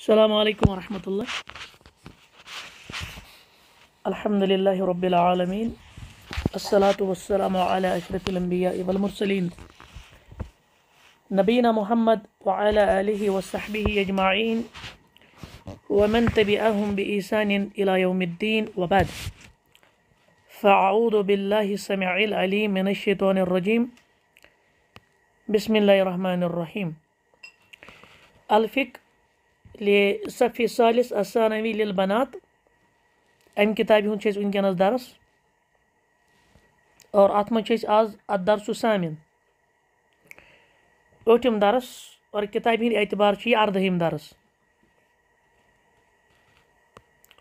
السلام عليكم ورحمة الله الحمد لله رب العالمين الصلاة والسلام على أشرف الأنبياء والمرسلين نبينا محمد وعلى آله وصحبه أجمعين ومن تبعهم بإحسان إلى يوم الدين وبعد فأعوذ بالله السميع العليم من الشيطان الرجيم بسم الله الرحمن الرحيم الفقه لیے صفی سلس الثانوی لبنات ام کتاب ہند وس درس اور اتم آز ادر سامن ٹھٹم درس اور کتاب ہند اعتبار سے یہ اردہم درس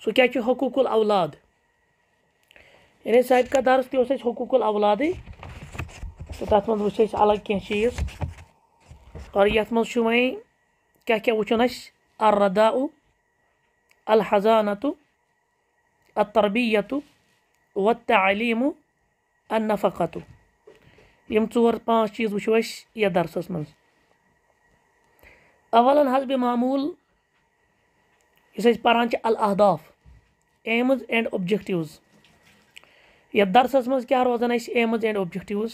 سہ کا حقوق الاولاد یعنی ثابقہ درس تقوق الولادی تو تع من وقت چیز اور یعنی مزھ و وی کا کا وجہ اہ الرداء الحزانة التربية والتعليم النفقة يمتور ژور پانٛژھ چیٖز وٕچھو أسۍ یَتھ درسَس منٛز اَوَلَن حظ بے معموٗل یُس أسۍ پَران چھِ الاحداف ایمٕز اینٛڈ اوبجَکٹِوٕز یَتھ درسَس منٛز کیٛاہ روزان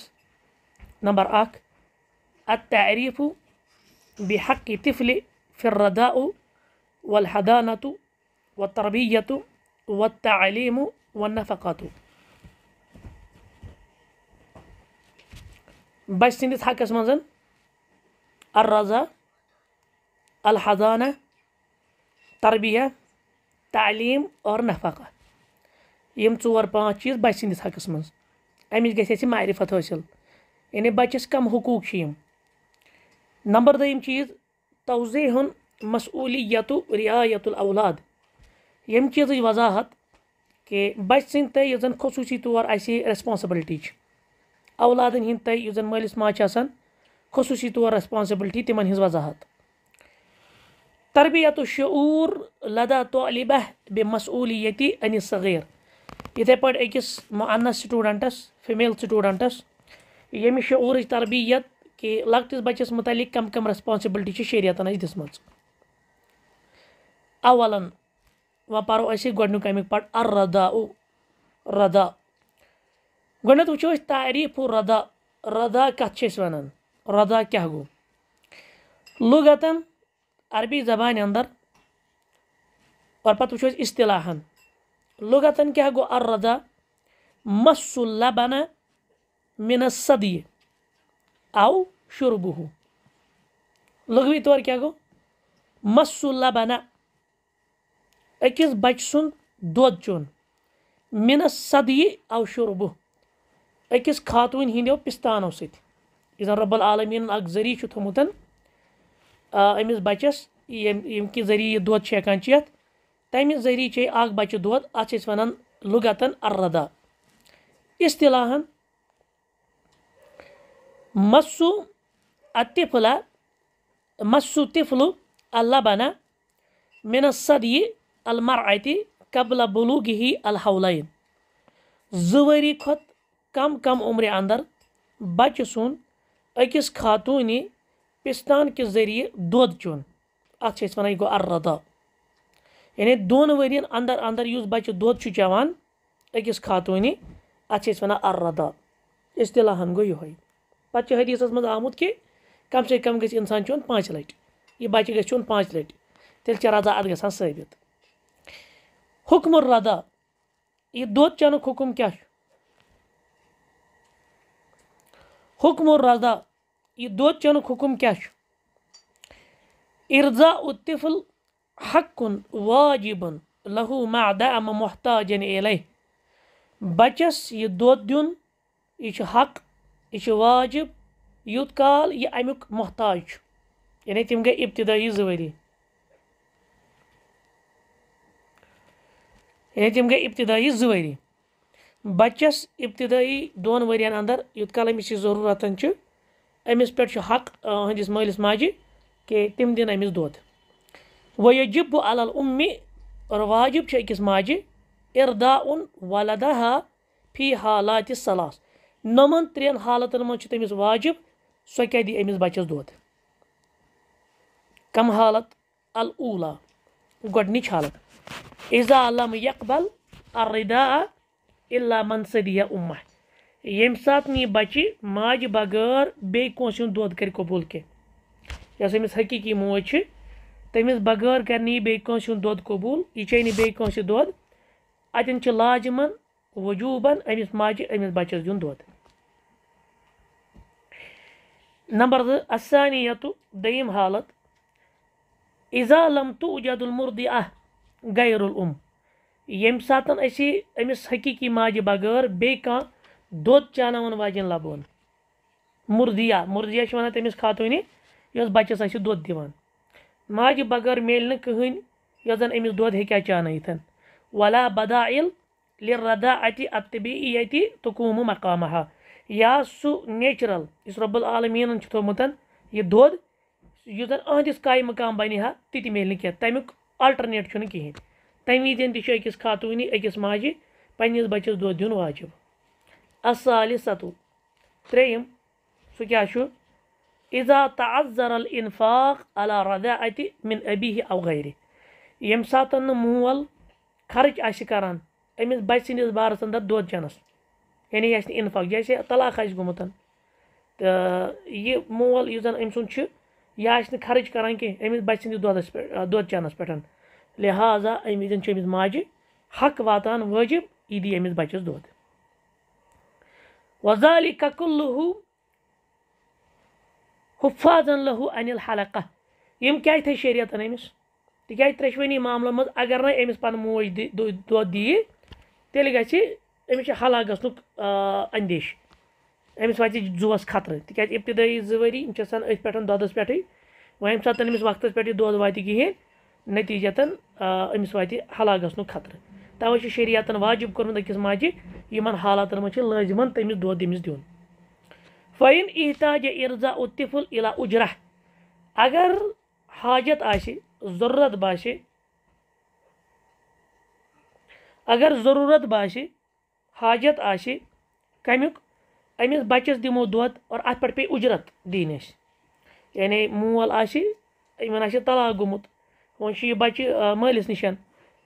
نمبر اَکھ التعريف بحق طفل في الرداء والحضانة والتربية والتعليم باش سنة حكا منزل الرزا الحضانة تربية تعليم اور نفقہ یم ژور پانٛژھ چیٖز بَچہِ سٕنٛدِس حقَس منٛز أمِس گژھِ اَسہِ معرفت حٲصِل یعنی يعني بَچَس کَم حقوٗق چھِ یِم نمبر دٔیِم چیٖز توضیعی مسئولیت رعایت الاولاد یم چیز وضاحت کہ بچ بچہ سی زن خصوصی طور آئی ریسپانسبلٹی اولادن ہند تے اس مالس ماجان خصوصی طور ریسپانسبلٹی تمن ہز وضاحت تربیت و شعور لدا طبہ بہ صغیر یتھے اتھے پیس معانا سٹوڈنٹس فیمیل سٹوڈنٹس یم شعوری تربیت کہ لکٹس بچس متعلق کم کم ریسپانسبلٹی شعریتنس دولن و پاروس گونی امی پڑ اردا ادا گونیت وچو اعریف و ردا ردا کت ونان ردا گوٚو لغتاً عربی زبانہِ اَندَر اور پَتہٕ پتہ وچو اصطلاح لغتاً کہ گو اردا مس اللہ بن صدیہِ آو شربہ لغوی طور کیا کی مس اللہ بن اکس سنس صدی آو شربہ اکس خاتون ہندی پستان ست العالمین ذریعہ چھوت امس بچس یمکہ ذریعہ یہ ددان چیت تمہ ذریعہ چی الہ دان لغت اردہ اصطلاح مسو اطفلہ مسو طفل البنہ من صدی المر قبل قبل بلو گہی الحول زری کم کم عمر اندر بچہ سند اکس خاتونی پستانکہ ذریعہ اچھا، یعنی دون ات و یہ گو اررا یعنی دن ورین ادر ادر اچھا، اس بچہ دکس خاتونی اتنی وا اررا اصطلاح گو یوہی پتہ حدیٖثَس منٛز آمُت کہِ کَم سے کَم گژھِ اِنسان چیوٚن پانٛژھِ لَٹہِ چون پانچ لٹ بچہ گھون پانچ لٹ تھی رضا ات گا ثابت حکم الرا یہ دنکم کیا حکم الرا یہ دینک حکم کی ارزا اطف الحق واجِبُن لہوٗ مادا اد امہ محتا بَچَس یہِ دۄد دیُن یہِ چھُ حق یہِ چھُ واجِب یوٗت کال یہِ اَمیُک محتاج چھُ یعنی تِم گٔے اِبتِدٲیی زٕ یعنی تم گے ابتدی زی تم گے ابتدی زی بچس ابتدی دن ورنر یوٗت کال أمِس یہِ ضٔروٗرتَن یہ أمِس پٮ۪ٹھ چھُ حق أہٕنٛدِس یہ مالس ماج کہ تم دنس دد وجب ب الم اور واجب اکس ماجہ اردا ان ولدہ ہا پھی ہا لات سلاس نمن ترین حالتن مز تم واجب سا کہ دمس بچس کم حالت الاولا گچ حالت ازا علامہ یقبل اردا الٰ منصدیا عما یم سات نی بچہ ماجہ بغیر بیس در قبول کیس امس حقیقی موج ت تمس بغیر کر یہ بیس دبول یہ چی نیس دت لاجمن وجوب امس ماجہ امس بچس دن د نمبر زانی دالت اظہالم تو اجاد المردیا گیر العلوم یم سات اسی امس حقیقی ماجہ بغیر بیان دان واجین لب مردیا مردیا ویس خاتون یا بچس آسی داجہ بغیر میل نہین یا دیکھا چانت ولاح بدا ال ردا ات اتبی اتوم و مقامہ ہا یا سُہ نیچرل یُس یُس رۄب العالمیٖنَن چھُ یہِ دۄد زَن کامہِ مُقام بَنہِ ہا تہِ تہِ میلہِ نہٕ کینٛہہ تَمیُک آلٹرنیٹ چھُنہٕ کِہیٖنۍ تَمہِ وِزِ تہِ چھُ کہین تم ویزن تک خاتونی اکس ماجہ پچس داجب الصالح ستوہ تریم سہ كیا عذا تو اذر الفاق رضا اَتہِ مِن ابی اوغیر ییٚمہِ سات نہٕ مول خرٕچ خرچ آران امس بچہ سند بار اندر دینس یعنی یہِ آسہِ نہٕ اسنفق جیسے طلاق آسہِ آسہِ گوٚمُت تہٕ یہِ یہِ مول یُس زَن أمۍ سُنٛد چھُ نہٕ خرٕچ کَران کینٛہہ أمِس بَچہِ سٕنٛدِس دۄدَس پٮ۪ٹھ دۄد چٮ۪نَس پٮ۪ٹھ سند دینس پی لہذا أمِس ماجہِ حق واتان واتا واجب یہ دس بچس دزالی کقل لوہو حفاظن لہوٗ اَنِل حلقہ یِم کیٛازِ تھٲے شریعتَن أمِس تِکیٛازِ امس معاملَن منٛز اگر أمِس موج دِ دۄد دِیہِ تیٚلہِ گژھِ أمِس چھِ حلہ گژھنُک اندیش أمِس واتہِ زُوَس خطرٕ تِکیٛازِ اِبتِدٲیی زٕ ؤری یِم چھِ آسان أتھۍ امس وات زوس خطر تاز ابتدائی زری ہم ات پات وقت پہ دات کہین نتیجت امس واتہ حلق گزن خطر تویں شریعت واجب یِمَن حالاتَن منٛز چھِ لٲزِمَن تٔمِس دۄد تم دیُن دعین احتاج ارزا الا اُجرا اگر حاجت آسہِ ضروٗرت باسہِ اگر ضروٗرت باسہِ حاجت آسہِ کَمیُک أمِس بَچَس دِمو دۄد اور اَتھ پٮ۪ٹھ پیٚیہِ اُجرت دِنۍ اَسہِ یعنی مول آسہِ آسہِ یِمَن طلاق گوٚمُت وۄنۍ چھُ یہِ بَچہِ مٲلِس نِش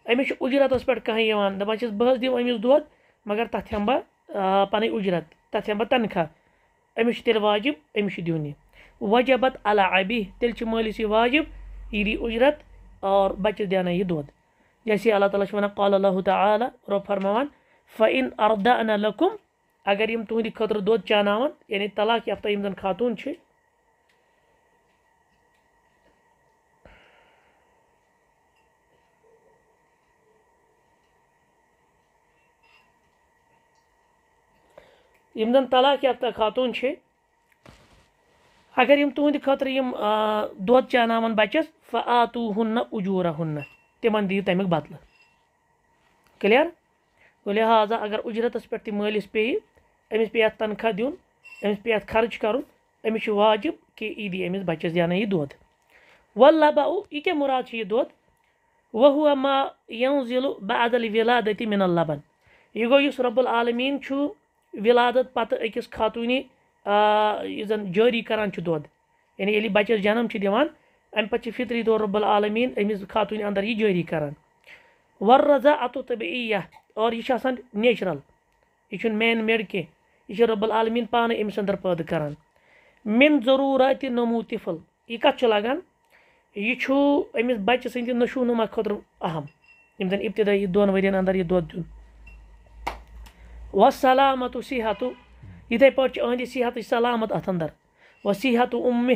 آئی ان ط گت و یہ بچہ مالس نشن امس اجرت پہ کہیں دپانس بہت دم امس در تب ہم پن اجرت تب ہم بہت تنخواہ امس تیل واجب امس دجہ بد علیہ ابھی تیل مالس یہ واجب دی اُجرت اور بَچَس دینا یہِ دۄد جیسے اللہ تعالیٰ وَنان قال اللہ تعالیٰ رۄب فرماوان فہ ع اردان اگر تہدی خطر دود چاناون یعنی طلاق یافتہ ہم زن خاتون زن طلاق یافتہ خاتون اگر خطر ہم دود چاناون بچس فاتوہ نہ اجورہ نہ تم دیکھ بدل کلیئر لہٰذا اگر اُجرتس پٮ۪ٹھ تہِ مٲلِس پیٚیہِ أمِس پیٚیہِ اَتھ تنخواہ دیُن أمِس پیٚیہِ دمس پہ ات خرچ کر واجب کہ یہ دمس بچس زینا یہ دل لبا او یہ مراد دہ ما یو ذیل بہ ادل ولادتی من البن یہ گوس رب العالمین ولادت پتہ اکس خاتون جاری کران دعی یعنی بچس جنم دم پتہ فطری دور رب العالمین امس خاتون اندر یہ جاری کرانضا اتو تو بہ یہ اور یہ نیچرل یہ مین میڈ کب العالمین پانے امس اندر پیدے کرات نموطفل یہ کتان یہ چھوس بچہ سند نشوونما خاطر اہم یہ ابتدائی دن ورین اندر یہ دین و سلامت صحت سیاحت و اتھائی پھنج صحت سلامت ات اندر و صحت و امہ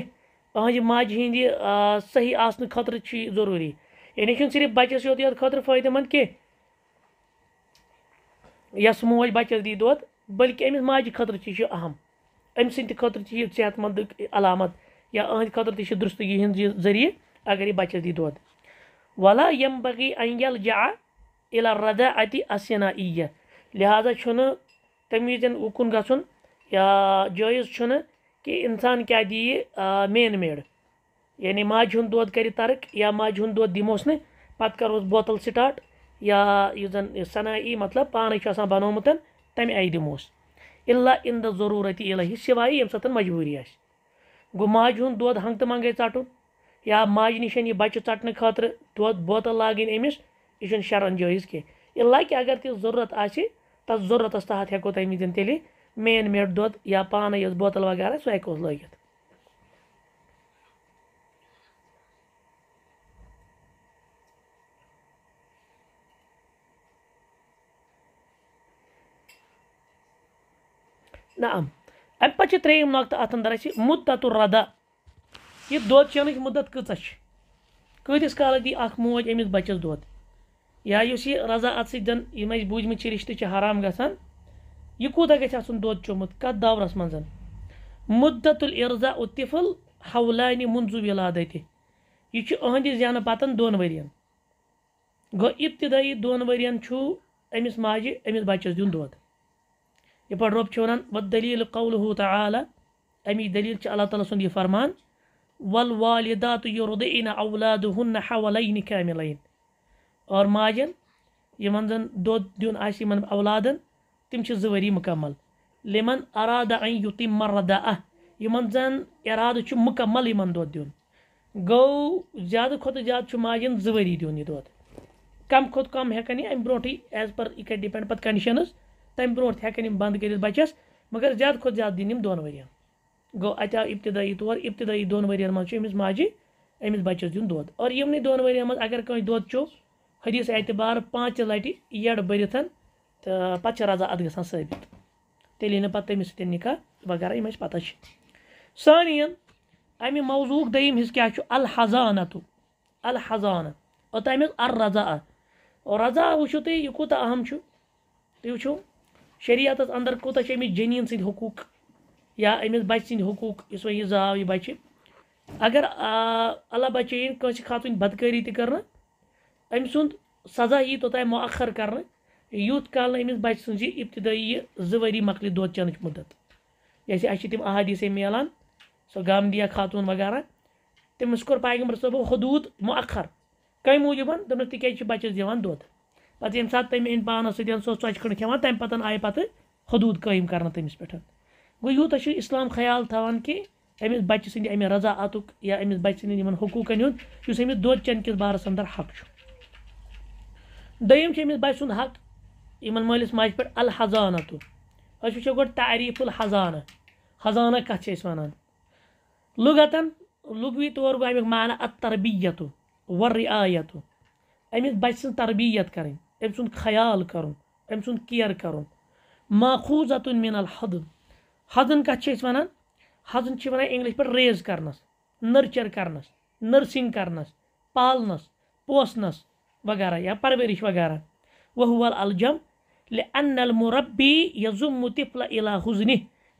اہم ماجہ ہندی صحیح آطر چیض ضروری ان صرف یوت سوتیں خطر فائدے مند کی یۄس موج بَچَس دی دۄد بٔلکہِ أمِس ماجہِ خٲطرٕ تہِ چھُ دلکہ أمۍ سٕنٛدِ خاطر تہم چھِ یہِ صحت مند علامت یا أہٕنٛدِ خٲطرٕ تہِ چھِ خاطر ترستگی یہِ ذریعہ اگر یہِ بَچَس دی دۄد وَلا ولہ یعم اینگیل جا اِلا الاردا ات اسہ ایہ لہٰذا چھُنہٕ کہِ اِنسان کیٛاہ دِیہِ مین میڈ یعنی ماجہِ ہُنٛد دۄد کَرِ ترک یا ماجہِ ہُنٛد دۄد دد نہٕ پَتہٕ کَروس بوتل سٹاٹ یا یُس زَن سنائ مطلب پانے بنوت تم آئی دم الٰ ان داضورتی اللہ سوائے یمہ سات منٛگَے ژَٹُن یا ماجہِ نِش یہِ بَچہِ ژَٹنہٕ خٲطرٕ دۄد بوتل لاگٕنۍ أمِس یہِ چھُنہٕ امس جٲیِز کینٛہہ کھیل کہِ اگر تہِ آسہِ تَتھ آسورت تحت ہٮ۪کو تَمہِ وِزِ تیٚلہِ مین میڈ دۄد یا پانَے یۄس بوتل وغیرہ سُہ ہٮ۪کوس لٲگِتھ نعم نا عم ام تری نقطہ ات اندر اہم مدت الرزا یہ دینی مدت کتہ کتس کال دھ موج رضا امس بچس دزا اتھ سنگ بوجھ مت رشتہ چرام گہ کوتہ گھن دور مز مدت الرضا اطف الحولانہ منظو ولادت یہ پاتن دن گو ابتدی دن ورنس ماجہ امس بچس دن د یہپ رب و دل قول قوله تعالی امی دلیل اللہ تعالیٰ سن فرمان والوالدات اولادهن والدہ کاملین اور ماجن اولاد نو الامل دیون ماجن زد اولادن تم چھ زوری مکمل لمن اراد ان ارادہ این یت مردہ آہ چھ مکمل دیون گو زیادہ زیادہ چھ ماجن زوری دیون یہ دم کم کم ہکن یہ ام بروٹ ایز پر پہ ڈپینڈ پہ کنڈشنز برونٛٹھ ہٮ۪کَن یِم بنٛد کٔرِتھ بَچَس مگر زیادٕ زیادٕ کھۄتہٕ دِنۍ یِم دۄن دن گوٚو اَتہِ آو اِبتِدٲیی طور اِبتِدٲیی دۄن منٛز چھُ أمِس أمِس ماجہِ بَچَس دیُن دۄد اور یِمنٕے دۄن نری منٛز اگر کٲنٛسہِ دۄد دود حدیٖث اعتبار پانٛژِ لَٹہِ پانچ بٔرِتھ تہٕ پَتہٕ چھِ رضا اَتھ گژھان ثٲبِت تیٚلہِ یی نہٕ پَتہٕ تٔمِس سۭتۍ نِکاح وغیرہ یِم اَسہِ ہم اچھی پتہ سان ام موضوع دم حص کیا الحزانہ الحضانہ اوٚتام حظ ار رضا آ رضا کوٗتاہ اَہم چھُ تُہۍ وٕچھِو شریعتس اندر کوتاہ کوتہ امس جینی سقوق یا امس بچہ سقوق اس وقت یہ زا یہ بچہ اگر اللہ بچائن کنسہ خاتون بدقری تر ام سزا یی توت مؤر كرنے یوت كال امس بچہ سن ابتدی زی مکل دینک مدت جیسے اچھے تم احادیث ملان سا غام دیا خاتون وغیرہ تمس كو پیغمبر صبح حدود موخر كم موجود دکھس د پہ یمہ سات تم انان سو کھٮ۪وان تَمہِ تم آیہِ آئی حدوٗد قٲیِم قائم تٔمِس پٮ۪ٹھ گوٚو یوٗتاہ چھُ اِسلام خیال تھاوان کہِ تھان کہ سد ام رزاعت یا أمِس بَچہِ سٕنٛدٮ۪ن امس بچہ ہُنٛد یُس أمِس دۄد چٮ۪ن کِس بارس اندر حق چھُ چھُ دوٚیِم أمِس بَچہِ سُنٛد حق مٲلِس ماجہِ پٮ۪ٹھ الحضانہ تہٕ أسۍ وٕچھو گۄڈٕ تعریٖف الحضانہ حضانہ کَتھ چھِ أسۍ وَنان لغت لُغوی طور گہ ا تربیت ورری آیت و أمِس بَچہِ سٕنٛز تربیت کَرٕنۍ امن سیال کرم سند کاخوذ الم الحم حس و حضن ونگلش پیز کرنس نرچر کرسنگ کرنس پالنس پوسنس وغیرہ یا پورش وغیرہ وہو ول الجم لہ نلمر یزو مطف الزنہ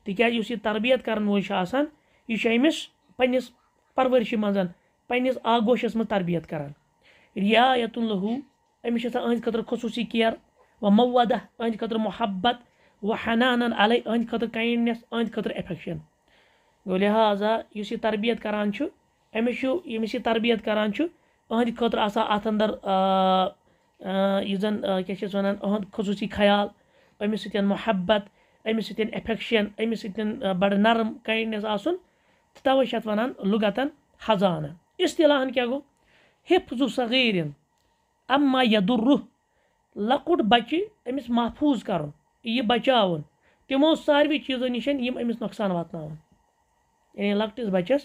تاز یہ تربیت کرن وولان یہ پس مزن پگوشیس تربیت کر رعایت الہو امسان اہ خطر خصوصی کیر وا مودہ اہ خطر محبت و حنہانہ الگ ہطر كاڈنس اہ خطر افیکشن گو لہٰذا اس تربیت كرس كو یمس یہ تربیت کران خطر آدر یہ کہ وا خصوصی خیال امس ست محبت امس ستھ افیکشن امس ستن بڑھ نرم کاڈنیس کوئی وا لان اصطلاح کہ گو حفظ صغیر اما لۄکُٹ أمِس محفوٗظ لچہ یہِ محفوظ تِمو تمو چیٖزو نِش یِم أمِس نۄقصان واتناوَن یعنی لکٹس بچس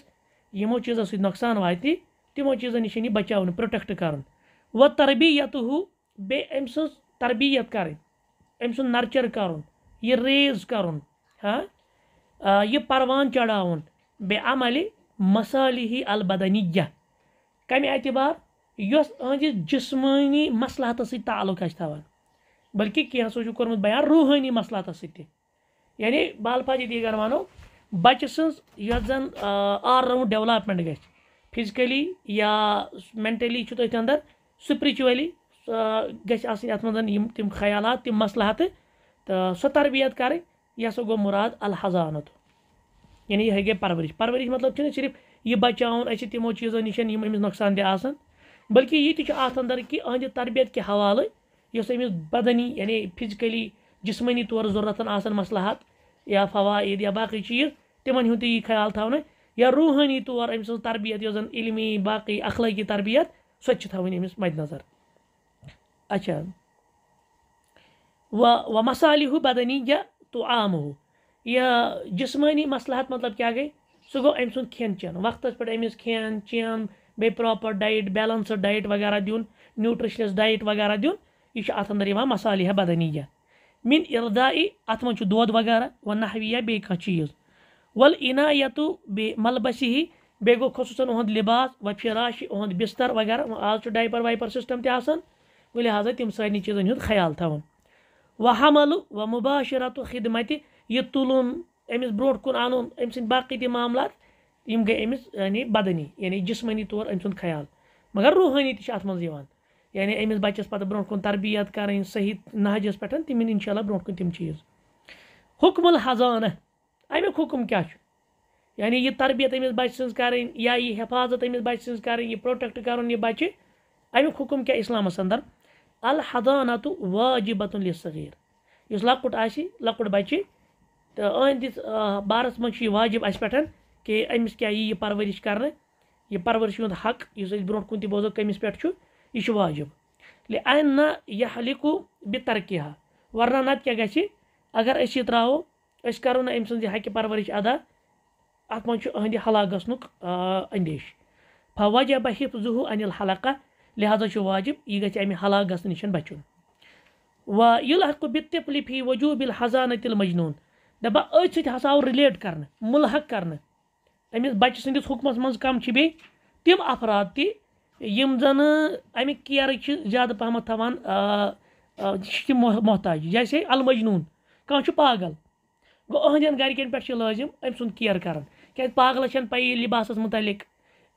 یم چیزو سقصان وات تموں چیزوں نشن یہ بچا پوٹیکٹ کر و تربیت ہو بہت امس تربیت أمۍ سُنٛد نرچر کریز یہِ ریز پروان ہاں یہِ پروان چڑاوُن بیٚیہِ عملہِ مصالحی یہ کم اعتبار یس اہم جسمانی مسلحت ستقا بلکہ کی روحانی مسلاتی سی یعنی بہ الفا عدیگر ونو بچہ سن یس زن آل راؤنڈ ڈولپمنٹ گھر فزکلی یا مینٹلی تھی اندر سپرچلی گھہن ات مزا خیالات تم مسلحت تو تربیت کریں یہ سا گو مراد الحضانت یعنی یہ گیا پرورش پرورش مطلب صرف یہ بچاؤن اچھے تمو چیزوں نشن امس نقصان آسان بلکہ یہ تش اندر کہ اہد تربیت کے حوالے اس بدنی یعنی فزکلی جسمانی طور ضرورت آسلات یا فوائد یا باقی چیز تمہن تی خیال تاؤن یا روحانی طور از تربیت یا علمی باقی اخلقی تربیت سوتن امس مد نظر اچھا و مسالے ہو بدنی یا تو عام ہو یا جسمانی مصلحات مطلب کیا گئی سہ گو ام سی وقت پمس کم بیٚیہِ پاپر ڈایٹ بیلَنسٕڈ ڈایٹ وغیرہ دیُن نیوٹریشنس ڈایٹ وغیرہ دیُن یہِ چھُ اَتھ دین یِوان مصالحہ مِن بدنی اَتھ منٛز چھُ دۄد وغیرہ وَ بیٚیہِ کانٛہہ چیٖز وَل بیت بیٚیہِ بس بیٚیہِ گوٚو خصوٗصاً اہد لِباس وَ فِراش اہد بستر وغیرہ آز چھُ تہِ آسان وۄنۍ ڈائپر تِم سسٹم چیٖزَن ہُنٛد خیال تھاوُن وَ حملہٕ وَ حمل خدمَتہِ یہِ تُلُن أمِس برونٛٹھ کُن اَنُن أمۍ سٕنٛدۍ باقٕے تہِ معاملات یم گٔے أمِس یعنی بدنی یعنی جسمٲنی طور أمۍ سُنٛد خیال مگر روحٲنی تہِ چھِ اَتھ منٛز یِوان یعنی أمِس بَچَس پَتہٕ برونٛٹھ کُن تربیت کَرٕنۍ صحیح نہجَس پٮ۪ٹھ تِم یِن اِنشاء اللہ برونٛٹھ کُن تِم چیٖز حُکم الحضانہ اَمیُک حُکُم کیٛاہ چھُ یعنی یہِ تربیت أمِس بَچہِ سٕنٛز کَرٕنۍ یا یہِ حفاظت أمِس بَچہِ سٕنٛز کَرٕنۍ یہِ پرٛوٹیکٹ امس بچہ سی پوٹیکٹ کرکم کیا اسلامس اندر الحدانہ لۄکُٹ آسہِ لۄکُٹ بَچہِ تہٕ أہنٛدِس بارَس منٛز چھُ یہِ واجِب اَسہِ پٮ۪ٹھ کہ أمِس کیٛاہ یی یہِ پرورِش کرنہٕ یہِ یہ ہُنٛد حق یُس أسۍ اس برو كن توزو كمس پہ یہ واجب لہن نا یہ ليکو بہ ترقی ہا ورنہ نَتہٕ کیٛاہ گژھِ اگر أسۍ یہِ اسيى يہ تراو ايس كرو نا امس حکہ پرورش ادا ات منچ ہد حلا گھندیش ف واجہ بہ بحف ز انِل حلقہ لہٰذا واجب یہ گز امہ حل گچن و یہ گو بتتلف يہ وجوب حزا نہ تِل مجنوٗن دَپان أتھۍ سۭتۍ ہسا آو رِلیٹ کرنہٕ مُلحق کرنہٕ امس بچہ سندس حکمس می تم افراد تم زمک کھک پہمت تانک مح محتاج جیسے المجنون کاگل گو اہند گرکم ام ساگلس پی لباس متعلق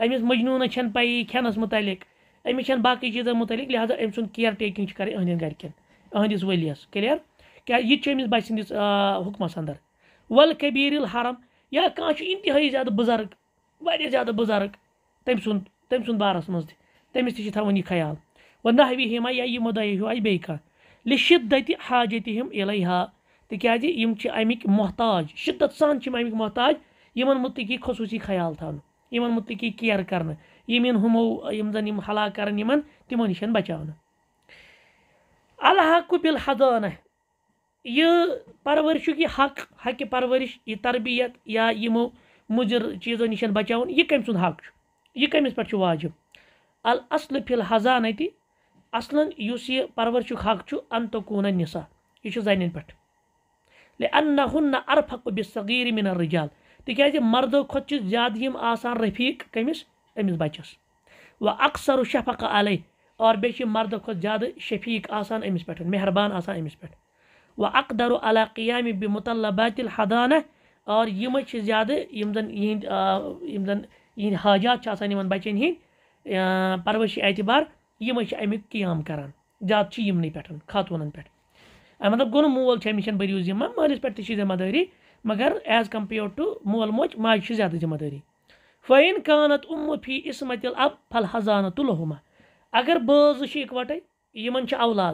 امس مجنونہ چھ پی کنس متعلق امس باقی چیزن متعلق لہذا ام کیکنگ کریں ہین گرکن ہس ورس کر سندس حکمس اندر ول قبیر الحرم یا کچھ انتہائی زیادہ بزرگ زیادہ بزرگ تم سم سارس مز تمس تیل و ناہوہ میم ہوائے بیان تِکیٛازِ یِم چھِ اَمِکۍ محتاج شِدت سان چھِ یِم اَمِکۍ محتاج ہمن متعقی خصوٗصی خیال تھاونہٕ کِیر یِم یِن ہُمو یِم زَن یِم ہلاک کَرَن کران تِمو نِش بَچاونہٕ الحہ قبل حدانہ یہ پرورش حق حقہ پرورش یہ تربیت یا ہمضر چیزوں نش بچا یہ کم سقس پاجب الحضا نت اصلاً یہ پرورشک حق انتقونہ نسا یہ زن پہ اہ ہوق و بصغیر مردو رجال تک مردوں کادان رفیق کمس امس بچس و اکثر و شفقہ علیہ اور بیش مردوں کاد شفیق آہربان و اقدر و اکداراق مطلب الحدانہ اور یہ زیادہ یہ حاجات بچن ہند پرورشی اعتبار یہ قیام کرنا زیادہ ان خاتون پہ مطلب گو مول بریو ملس پی ذمہ دری مگر ایز کمپیڈ ٹو مول مو ماجہ ذمہ دری فعین کانت امی فی اِل اب فل حذانہ الحمہ اگر بوزی اکوٹے ان اولاد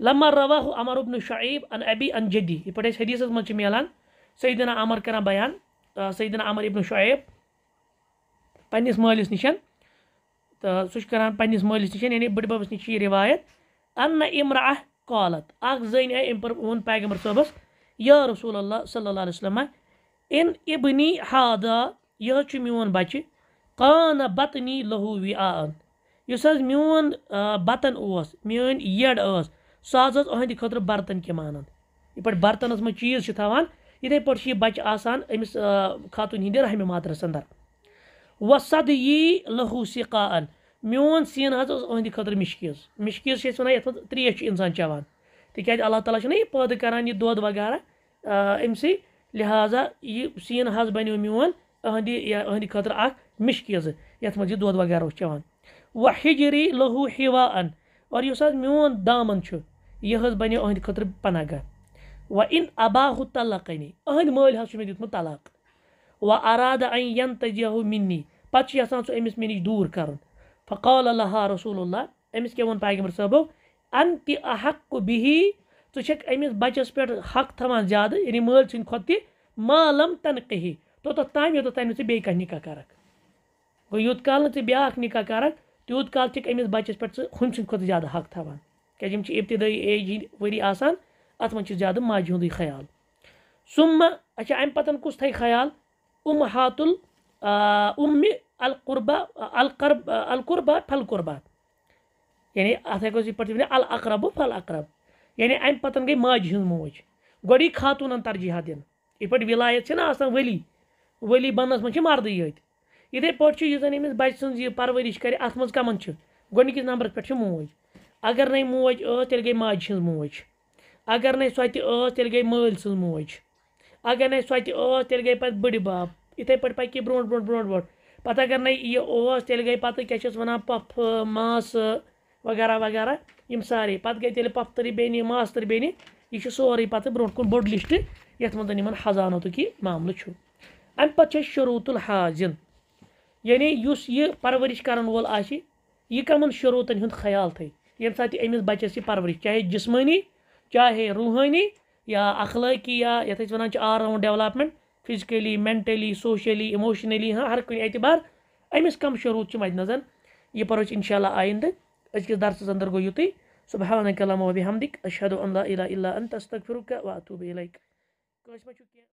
لما رواه عمر بن شعيب عن ابی عن جدي پیس حدیث من سيدنا عمر كان بيان سيدنا عمر بن شعيب پنس مالس نہ امر ابن شعیب پنس مالس نشن تو سہان پلس نش بڈبس نشایت ان نہ عمر قالت این آئی اوہ پیغمبر صوبس یا رسول اللہ صلہ علیہ وسلم ان ابنی ہاد یہ مون بچہ قانہ بط نی لہویا مون بطن میڈ سُہ حظ سہد خطر برتن تھاوان یِتھَے پٲٹھۍ چھِ یہِ بَچہِ آسان أمِس اتھے ہِنٛدِ رحمہِ ماترَس امس خاتون یی لہوٗ اندر میون سیٖن حظ اوس أہٕنٛدِ خٲطرٕ مِشکیٖز مِشکیٖز چھِ أسۍ وَنان یَتھ منٛز ترٛیش تریش اِنسان چٮ۪وان تِکیٛازِ اللہ تعالیٰ چھُنہ یہِ پٲدٕ کَران یہِ دۄد وغیرہ امسی لہٰذا یہ سین أہٕنٛدِ خٲطرٕ اَکھ مِشکیٖزٕ یَتھ منٛز یہِ دۄد وغیرہ اوس چٮ۪وان وَ ہِجری لہوٗ ہِوا اَن اور یُس حظ میون دامَن چھُ یہ بنے اہند خطر پناہ گاہ و ان اباہ اہند مل کنی اہد ملے طلاق و آرادہ اینی ین تجھو منی امس مے نش دور فقال اللہ رسول اللہ امس کیا ون کیغمر صوبو ان تحق کو بہی ٹھہ امس بچس حق تھان زیادہ یعنی مل مالم تنقہی توت یوتھان نکاح کرک گو یوت کال نا یایا نکاح کرک تیوت کال چک بچس پہ ہوم سد خود زیادہ حق تھان کیازِ یِم چھِ اِبتِدٲیی ایج جی ہِنٛدۍ ؤری آسان اَتھ منٛز چھِ زیادٕ ماجہِ ہُنٛدُے خیال سم ما اچھا امن کس تائ خال ام حات اُمہِ القُربا القرب القربہ پھل قربہ یعنی یِتھ پٲٹھۍ ؤنِتھ الاقرب پھل اقرب یعنی اَمہِ پتن گٔے ماجہِ ہند موج خاتوٗنَن دِنہٕ یِتھ پٲٹھۍ وِلایت چھِنہ آسان ؤلی ؤلی ترجیحات منٛز چھِ مَردٕے یٲتۍ یِتھَے پٲٹھۍ چھُ یُس زَن أمِس بَچہِ سٕنٛز یہِ پَرؤرِش کَرِ اَتھ منٛز کَمَن چھِ سے نمبرَس پٮ۪ٹھ چھِ موج اگر نے موج ٲس تیٚلہِ گٔے ماجہِ ہٕنٛز موج اگر نے سۄ تہِ ٲس تیٚلہِ گٔے مٲلۍ سٕنٛز موج اگر نے سۄ تہِ نئی سیل گئی پہ بڑ باب برونٛٹھ پَتہٕ اگر برو یہِ اوس تیٚلہِ گٔے پَتہٕ کیٛاہ چھِس وَنان پۄپھٕ ماسہٕ وغیرہ وغیرہ یِم سارے پَتہٕ گٔے تیٚلہِ بیٚنہِ بیٚنہِ پہ گئی تیل پہ ماسر بنہ یہ سوری پتہ برو کن بوڑ یہِ معاملہٕ چھُ اَمہِ پَتہٕ چھِ اَسہِ شروٗط الحاظ یعنی یُس یہِ پَرؤرِش کَرَن وول آسہِ یہِ کَمَن شروٗطَن ہُنٛد خیال تھٲے ییٚمہِ ساتہٕ تہِ أمِس بَچَس یہِ پرورش چاہے جِسمٲنی چاہے روٗحٲنی یا اخلقی یا یَتھ أسۍ وَنان چھِ all round development physically mentally socially emotionally ہاں ہر کُنہِ اعتبار أمِس کَم چھِ مَدِ نظر یہِ پَرو أسۍ اِنشاء اللہ آیِندٕ أزکِس گوٚو یُتُے درسس اندر گو یت صبح اللہ الہ حمدکش شہد و اللہ اللہ کٲنٛسہِ ما چھُ کینٛہہ